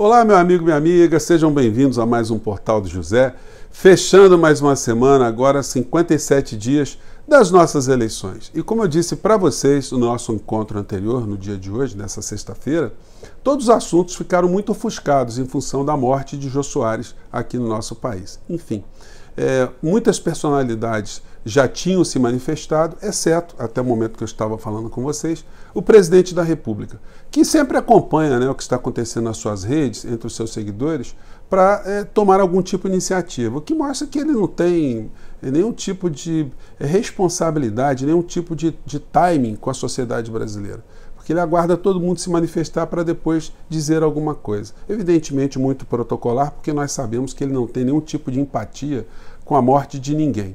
Olá, meu amigo, minha amiga, sejam bem-vindos a mais um Portal de José. Fechando mais uma semana, agora 57 dias das nossas eleições. E como eu disse para vocês no nosso encontro anterior, no dia de hoje, nessa sexta-feira, todos os assuntos ficaram muito ofuscados em função da morte de Jô Soares aqui no nosso país. Enfim, é, muitas personalidades já tinham se manifestado, exceto, até o momento que eu estava falando com vocês, o presidente da República, que sempre acompanha né, o que está acontecendo nas suas redes, entre os seus seguidores, para é, tomar algum tipo de iniciativa, o que mostra que ele não tem é, nenhum tipo de é, responsabilidade, nenhum tipo de, de timing com a sociedade brasileira que ele aguarda todo mundo se manifestar para depois dizer alguma coisa. Evidentemente, muito protocolar, porque nós sabemos que ele não tem nenhum tipo de empatia com a morte de ninguém.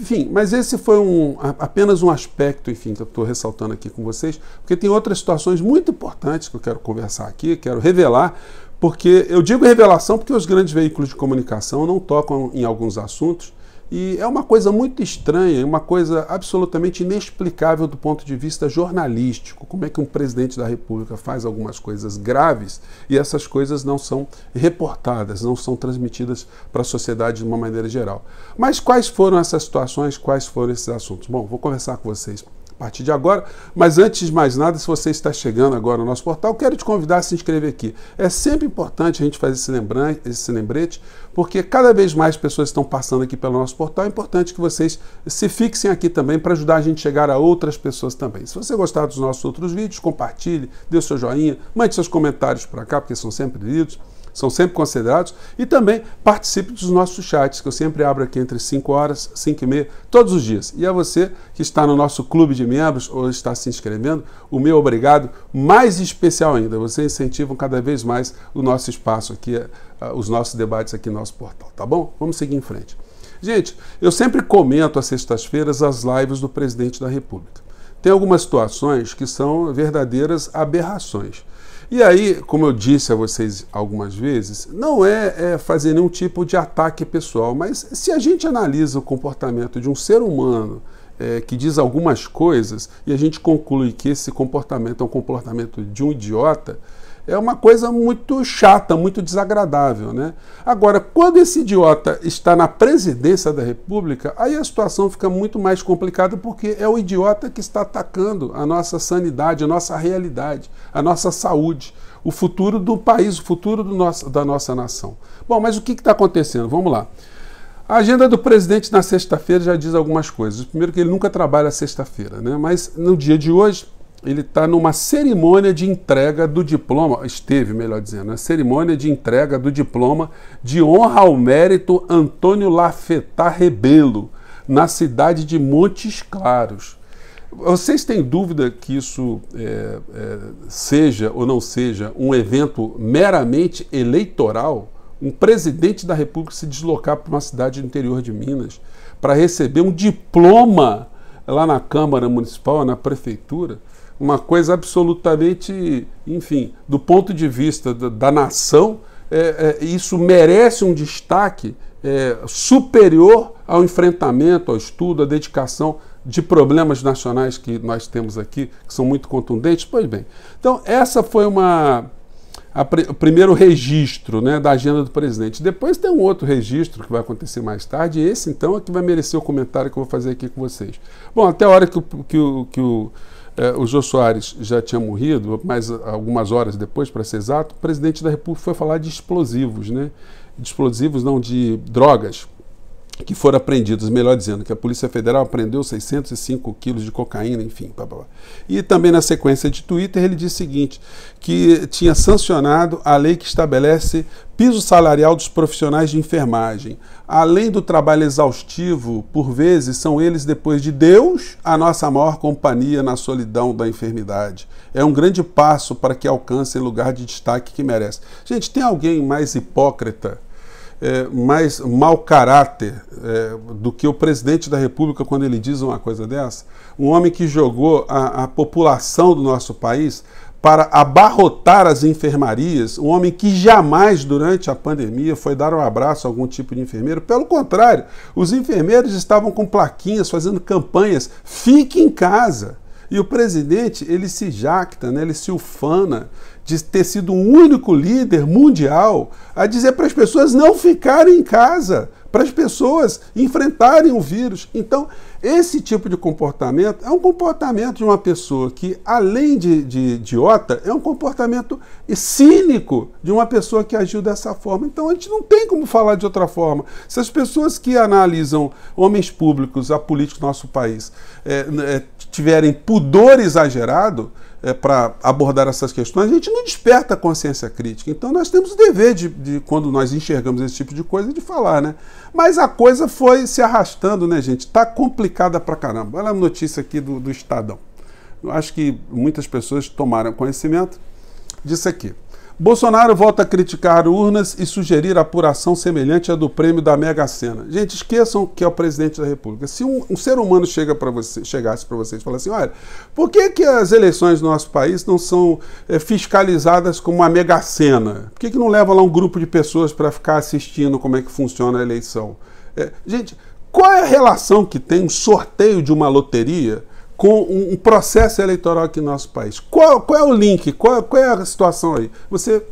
Enfim, mas esse foi um, apenas um aspecto, enfim, que eu estou ressaltando aqui com vocês, porque tem outras situações muito importantes que eu quero conversar aqui, quero revelar, porque eu digo revelação porque os grandes veículos de comunicação não tocam em alguns assuntos e é uma coisa muito estranha, é uma coisa absolutamente inexplicável do ponto de vista jornalístico. Como é que um presidente da República faz algumas coisas graves e essas coisas não são reportadas, não são transmitidas para a sociedade de uma maneira geral? Mas quais foram essas situações, quais foram esses assuntos? Bom, vou conversar com vocês partir de agora. Mas antes de mais nada, se você está chegando agora no nosso portal, quero te convidar a se inscrever aqui. É sempre importante a gente fazer esse, lembran esse lembrete, porque cada vez mais pessoas estão passando aqui pelo nosso portal. É importante que vocês se fixem aqui também para ajudar a gente a chegar a outras pessoas também. Se você gostar dos nossos outros vídeos, compartilhe, dê o seu joinha, mande seus comentários para cá, porque são sempre lidos são sempre considerados. E também participe dos nossos chats, que eu sempre abro aqui entre 5 horas, 5 e meia, todos os dias. E a você que está no nosso clube de membros ou está se inscrevendo, o meu obrigado mais especial ainda. Vocês incentivam cada vez mais o nosso espaço aqui, eh, eh, os nossos debates aqui no nosso portal, tá bom? Vamos seguir em frente. Gente, eu sempre comento às sextas-feiras as lives do presidente da República. Tem algumas situações que são verdadeiras aberrações. E aí, como eu disse a vocês algumas vezes, não é, é, fazer nenhum tipo de ataque pessoal, mas se a gente analisa o comportamento de um ser humano é, que diz algumas coisas e a gente conclui que esse comportamento é um comportamento de um idiota, é uma coisa muito chata, muito desagradável. Né? Agora, quando esse idiota está na presidência da República, aí a situação fica muito mais complicada porque é o idiota que está atacando a nossa sanidade, a nossa realidade, a nossa saúde, o futuro do país, o futuro nosso, da nossa nação. Bom, mas o que está acontecendo? Vamos lá. A agenda do presidente na sexta-feira já diz algumas coisas. Primeiro que ele nunca trabalha sexta-feira, né? mas no dia de hoje ele está numa cerimônia de entrega do diploma, esteve, melhor dizendo, na cerimônia de entrega do diploma de honra ao mérito Antônio Lafetá Rebelo, na cidade de Montes Claros. Vocês têm dúvida que isso é, é, seja ou não seja um evento meramente eleitoral? Um presidente da República se deslocar para uma cidade do interior de Minas para receber um diploma lá na Câmara Municipal, na Prefeitura? uma coisa absolutamente, enfim, do ponto de vista da, da nação, é, é, isso merece um destaque é, superior ao enfrentamento, ao estudo, à dedicação de problemas nacionais que nós temos aqui, que são muito contundentes. Pois bem, então essa foi uma a, o primeiro registro né, da agenda do presidente. Depois tem um outro registro que vai acontecer mais tarde, e esse então é que vai merecer o comentário que eu vou fazer aqui com vocês. Bom, até a hora que o, que o, que o é, o Jô Soares já tinha morrido, mas ah, algumas horas depois, para ser exato, o presidente da República foi falar de explosivos, né? De explosivos, não, de drogas que foram apreendidos, melhor dizendo, que a Polícia Federal apreendeu 605 quilos de cocaína, enfim. Blá, blá, blá. E também na sequência de Twitter ele disse o seguinte, que tinha sancionado a lei que estabelece piso salarial dos profissionais de enfermagem. Além do trabalho exaustivo, por vezes são eles, depois de Deus, a nossa maior companhia na solidão da enfermidade. É um grande passo para que alcancem lugar de destaque que merece. Gente, tem alguém mais hipócrita é, mais mau caráter é, do que o presidente da República quando ele diz uma coisa dessa? Um homem que jogou a, a população do nosso país para abarrotar as enfermarias, um homem que jamais durante a pandemia foi dar um abraço a algum tipo de enfermeiro. Pelo contrário, os enfermeiros estavam com plaquinhas fazendo campanhas: fique em casa. E o presidente, ele se jacta, né? ele se ufana, de ter sido o um único líder mundial a dizer para as pessoas não ficarem em casa, para as pessoas enfrentarem o vírus. Então, esse tipo de comportamento é um comportamento de uma pessoa que, além de, de idiota, é um comportamento cínico de uma pessoa que agiu dessa forma. Então, a gente não tem como falar de outra forma. Se as pessoas que analisam homens públicos, a política do nosso país, é, é, tiverem pudor exagerado, é, para abordar essas questões, a gente não desperta a consciência crítica. Então nós temos o dever de, de, quando nós enxergamos esse tipo de coisa, de falar, né? Mas a coisa foi se arrastando, né, gente? está complicada para caramba. Olha a notícia aqui do, do Estadão. Eu acho que muitas pessoas tomaram conhecimento disso aqui. Bolsonaro volta a criticar urnas e sugerir apuração semelhante à do prêmio da Mega Sena. Gente, esqueçam que é o presidente da República. Se um, um ser humano chega para você, chegasse para vocês e falasse assim, olha, por que, que as eleições do nosso país não são é, fiscalizadas como uma Mega Sena? Por que, que não leva lá um grupo de pessoas para ficar assistindo como é que funciona a eleição? É, gente, qual é a relação que tem um sorteio de uma loteria com um, processo eleitoral aqui no nosso país. Qual, qual é o link? Qual, qual é a situação aí? Você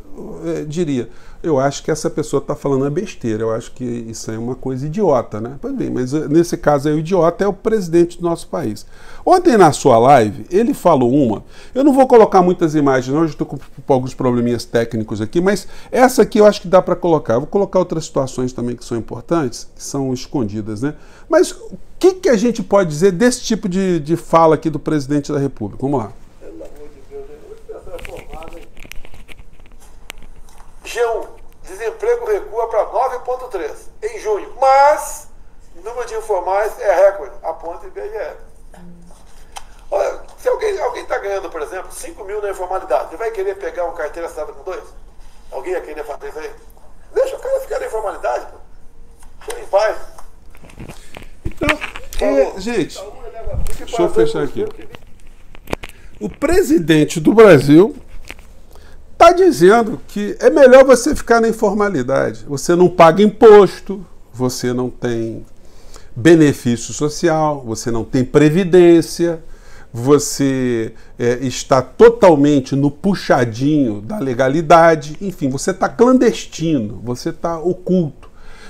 é, diria, eu acho que essa pessoa está falando a besteira, eu acho que isso é uma coisa idiota, né? Pois bem, mas eh, nesse caso aí é o idiota é o presidente do nosso país. Ontem na sua live, ele falou uma, eu não vou colocar muitas imagens, hoje estou com alguns probleminhas técnicos aqui, mas essa aqui eu acho que dá para colocar. Eu vou colocar outras situações também que são importantes, que são escondidas, né? Mas o que, que a gente pode dizer desse tipo de, de fala aqui do presidente da República? Vamos lá. G1, desemprego recua para 9,3 em junho, mas o número de informais é recorde, aponta o IBGE. Olha, se alguém está ganhando, por exemplo, 5 mil na informalidade, ele vai querer pegar uma carteira assinada com dois? Alguém ia querer fazer isso aí? Deixa o cara ficar na informalidade, pô. em paz. Então, é, gente, deixa eu fechar aqui. O presidente do Brasil está dizendo que é melhor você ficar na informalidade. Você não paga imposto, você não tem benefício social, você não tem previdência, você é, está totalmente no puxadinho da legalidade, enfim, você está clandestino, você está oculto.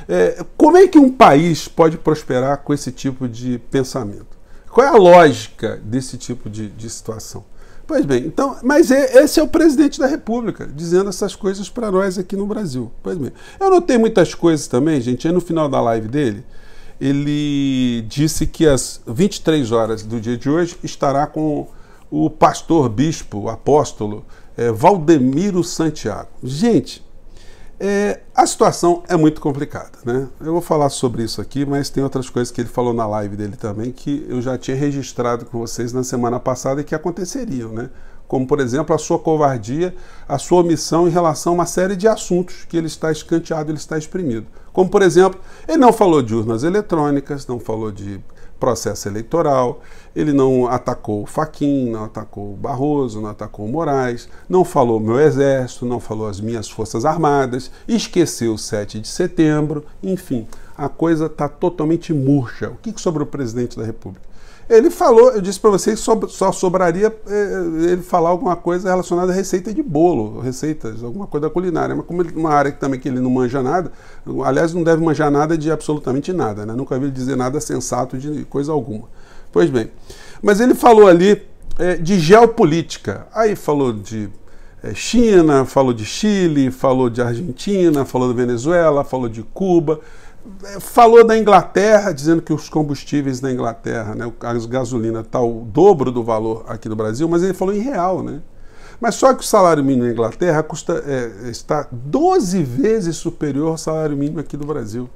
É, como é que um país pode prosperar com esse tipo de pensamento? Qual é a lógica desse tipo de, de situação? Pois bem, então, mas esse é o presidente da República dizendo essas coisas para nós aqui no Brasil. Pois bem. Eu notei muitas coisas também, gente. Aí no final da live dele, ele disse que às 23 horas do dia de hoje estará com o pastor, bispo, apóstolo é, Valdemiro Santiago. Gente, é, a situação é muito complicada, né? Eu vou falar sobre isso aqui, mas tem outras coisas que ele falou na live dele também que eu já tinha registrado com vocês na semana passada e que aconteceriam, né? Como, por exemplo, a sua covardia, a sua omissão em relação a uma série de assuntos que ele está escanteado, ele está exprimido. Como, por exemplo, ele não falou de urnas eletrônicas, não falou de processo eleitoral, ele não atacou Faquin, não atacou Barroso, não atacou Moraes, não falou meu exército, não falou as minhas forças armadas, esqueceu o 7 de setembro, enfim, a coisa está totalmente murcha. O que, que sobrou o presidente da República? Ele falou, eu disse para vocês, que só sobraria é, ele falar alguma coisa relacionada a receita de bolo, receitas, alguma coisa culinária. Mas como ele, uma área que também que ele não manja nada, aliás, não deve manjar nada de absolutamente nada, né? Nunca vi ele dizer nada sensato de coisa alguma. Pois bem, mas ele falou ali é, de geopolítica. Aí falou de é, China, falou de Chile, falou de Argentina, falou de Venezuela, falou de Cuba falou da Inglaterra, dizendo que os combustíveis na Inglaterra, né, a gasolina está o dobro do valor aqui no Brasil, mas ele falou em real, né? Mas só que o salário mínimo na Inglaterra custa, é, está 12 vezes superior ao salário mínimo aqui do Brasil.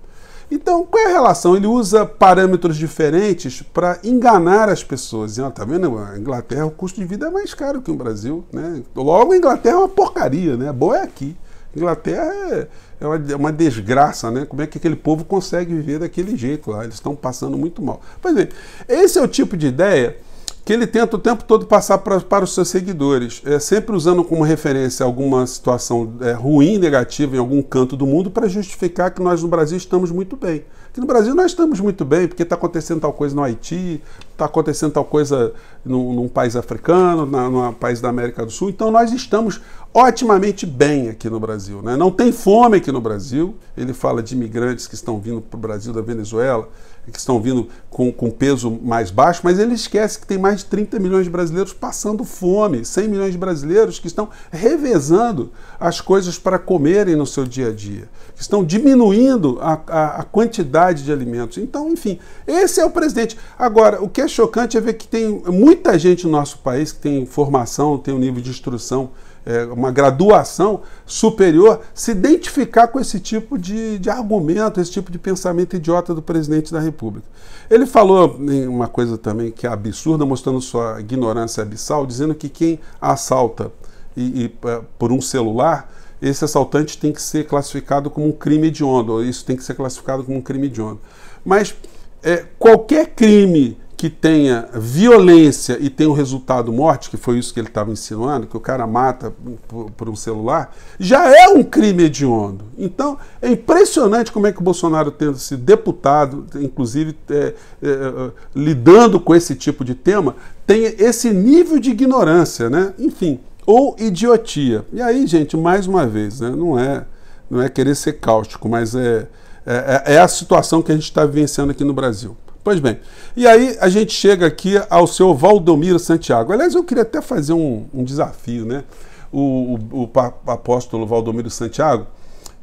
Então, qual é a relação? Ele usa parâmetros diferentes para enganar as pessoas. Está ah, tá vendo? A Inglaterra, o custo de vida é mais caro que o Brasil. Né? Logo, a Inglaterra é uma porcaria, né? Boa é aqui. Inglaterra é, é uma, é uma, desgraça, né? Como é que aquele povo consegue viver daquele jeito lá? Eles estão passando muito mal. Pois bem, esse é o tipo de ideia que ele tenta o tempo todo passar pra, para os seus seguidores, é, sempre usando como referência alguma situação é, ruim, negativa em algum canto do mundo para justificar que nós no Brasil estamos muito bem. Que no Brasil nós estamos muito bem, porque está acontecendo tal coisa no Haiti, está acontecendo tal coisa num, num país africano, na, num país da América do Sul. Então nós estamos otimamente bem aqui no Brasil. Né? Não tem fome aqui no Brasil. Ele fala de imigrantes que estão vindo para o Brasil da Venezuela que estão vindo com, com peso mais baixo, mas ele esquece que tem mais de 30 milhões de brasileiros passando fome, 100 milhões de brasileiros que estão revezando as coisas para comerem no seu dia a dia, que estão diminuindo a, a, a quantidade de alimentos. Então, enfim, esse é o presidente. Agora, o que é chocante é ver que tem muita gente no nosso país que tem formação, tem um nível de instrução é, uma graduação superior, se identificar com esse tipo de, de argumento, esse tipo de pensamento idiota do presidente da República. Ele falou em uma coisa também que é absurda, mostrando sua ignorância abissal, dizendo que quem assalta e, e, é, por um celular, esse assaltante tem que ser classificado como um crime hediondo, ou isso tem que ser classificado como um crime hediondo. Mas é, qualquer crime que tenha violência e tenha o um resultado morte, que foi isso que ele estava insinuando, que o cara mata por um celular, já é um crime hediondo. Então, é impressionante como é que o Bolsonaro, tendo se deputado, inclusive é, é, é lidando com esse tipo de tema, tem esse nível de ignorância, né? Enfim, ou idiotia. E aí, gente, mais uma vez, né? não, é, não é querer ser cáustico, mas é, é, é a situação que a gente está vivenciando aqui no Brasil. Pois bem, e aí a gente chega aqui ao seu Valdomiro Santiago. Aliás, eu queria até fazer um, um desafio, né? O, o, o apóstolo Valdomiro Santiago,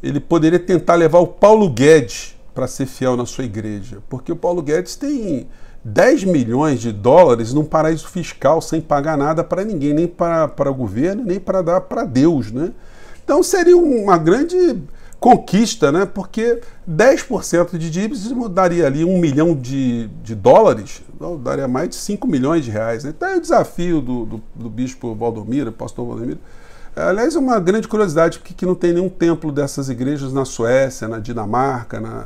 ele poderia tentar levar o Paulo Guedes para ser fiel na sua igreja, porque o Paulo Guedes tem 10 milhões de dólares num paraíso fiscal sem pagar nada para ninguém, nem para o governo, nem para dar para Deus, né? Então seria uma grande conquista, né? Porque 10% de dívidas daria ali um milhão de, de dólares, daria mais de 5 milhões de reais. Né? Então é o desafio do, do, do bispo Valdomiro, pastor Valdomiro. Aliás, é uma grande curiosidade, porque não tem nenhum templo dessas igrejas na Suécia, na Dinamarca, na,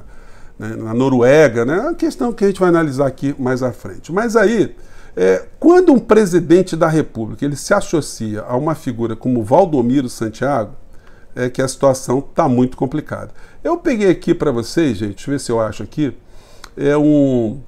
né, na Noruega, né? É uma questão que a gente vai analisar aqui mais à frente. Mas aí, é, quando um presidente da República ele se associa a uma figura como Valdomiro Santiago, é que a situação está muito complicada. Eu peguei aqui para vocês, gente, deixa eu ver se eu acho aqui, é um,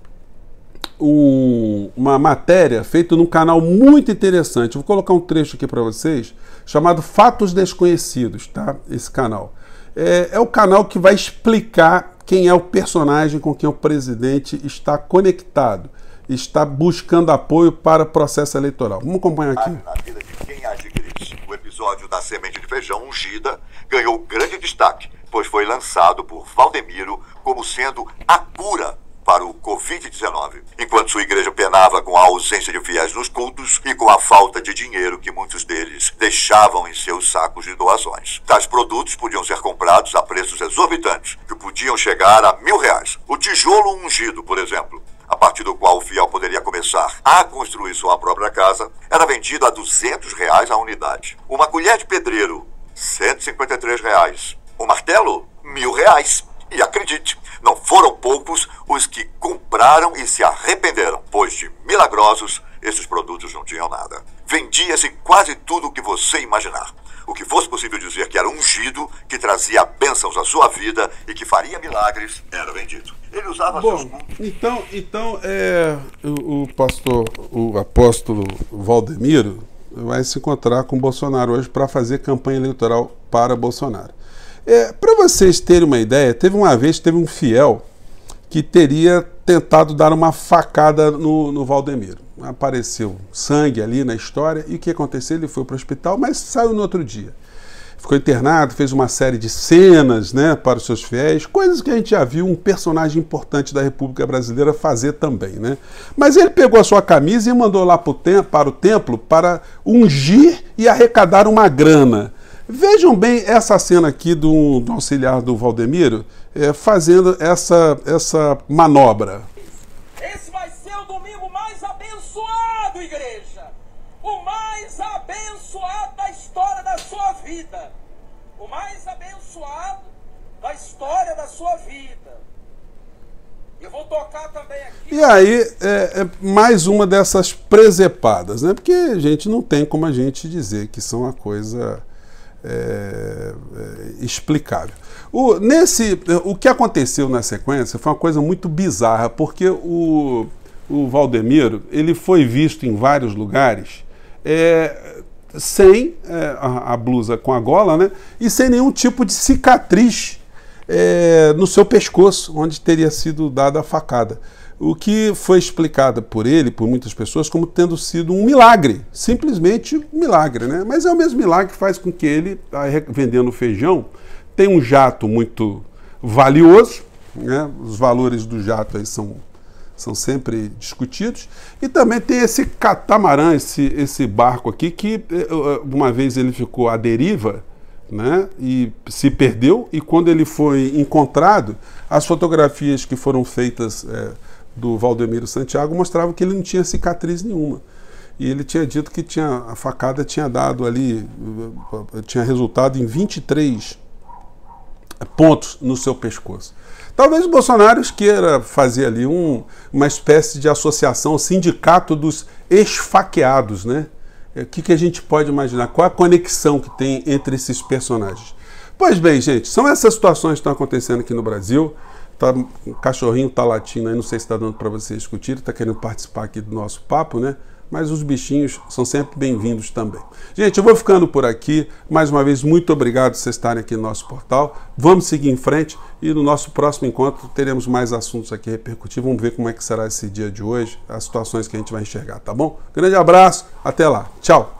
um, uma matéria feita num canal muito interessante. Vou colocar um trecho aqui para vocês, chamado Fatos Desconhecidos, tá? Esse canal. É, é o canal que vai explicar quem é o personagem com quem o presidente está conectado, está buscando apoio para o processo eleitoral. Vamos acompanhar aqui. vida de quem Unidos. O episódio da semente de feijão ungida ganhou grande destaque, pois foi lançado por Valdemiro como sendo a cura para o Covid-19. Enquanto sua igreja penava com a ausência de fiéis nos cultos e com a falta de dinheiro que muitos deles deixavam em seus sacos de doações. Tais produtos podiam ser comprados a preços exorbitantes, que podiam chegar a mil reais. O tijolo ungido, por exemplo, partir do qual o fiel poderia começar a construir sua própria casa, era vendido a 200 reais a unidade. Uma colher de pedreiro, 153 reais. Um martelo, mil reais. E acredite, não foram poucos os que compraram e se arrependeram, pois de milagrosos esses produtos não tinham nada. Vendia-se quase tudo o que você imaginar. O que fosse possível dizer que era ungido, que trazia bênçãos à sua vida e que faria milagres, era vendido. Ele usava Bom, seus cultos. Então, então é, o, pastor, o apóstolo Valdemiro vai se encontrar com Bolsonaro hoje para fazer campanha eleitoral para Bolsonaro. É, para vocês terem uma ideia, teve uma vez, teve um fiel que teria tentado dar uma facada no, no Valdemiro. Apareceu sangue ali na história e o que aconteceu? Ele foi para o hospital, mas saiu no outro dia ficou internado, fez uma série de cenas né, para os seus fiéis, coisas que a gente já viu um personagem importante da República Brasileira fazer também. Né? Mas ele pegou a sua camisa e mandou lá para o templo para ungir e arrecadar uma grana. Vejam bem essa cena aqui do, do auxiliar do Valdemiro é, fazendo essa, essa manobra. Esse vai ser o domingo mais abençoado, igreja! o mais abençoado da história da sua vida. O mais abençoado da história da sua vida. Eu vou tocar também aqui. E aí, é, é mais uma dessas presepadas, né? Porque a gente não tem como a gente dizer que são uma coisa. É, é, explicável. O, nesse, o que aconteceu na sequência foi uma coisa muito bizarra, porque o, o Valdemiro ele foi visto em vários lugares é, sem é, a, a, blusa com a gola, né? E sem nenhum tipo de cicatriz é, no seu pescoço, onde teria sido dada a facada. O que foi explicado por ele, por muitas pessoas, como tendo sido um milagre, simplesmente um milagre, né? Mas é o mesmo milagre que faz com que ele, tá vendendo feijão, tenha um jato muito valioso, né? Os valores do jato aí são são sempre discutidos. E também tem esse catamarã, esse, esse barco aqui, que eh, eh, uma vez ele ficou à deriva né, e se perdeu, e quando ele foi encontrado, as fotografias que foram feitas é, do Valdemiro Santiago mostravam que ele não tinha cicatriz nenhuma. E ele tinha dito que tinha, a facada tinha dado ali, tinha resultado em 23 pontos no seu pescoço. Talvez o Bolsonaro queira fazer ali um, uma espécie de associação, sindicato dos esfaqueados, né? É, o que, que a gente pode imaginar? Qual a conexão que tem entre esses personagens? Pois bem, gente, são essas situações que estão acontecendo aqui no Brasil. Tá, o cachorrinho tá latindo aí, não sei se está dando para vocês discutir, está querendo participar aqui do nosso papo, né? mas os bichinhos são sempre bem-vindos também. Gente, eu vou ficando por aqui. Mais uma vez, muito obrigado por vocês estarem aqui no nosso portal. Vamos seguir em frente e no nosso próximo encontro teremos mais assuntos aqui repercutir. Vamos ver como é que será esse dia de hoje, as situações que a gente vai enxergar, tá bom? Grande abraço, até lá. Tchau!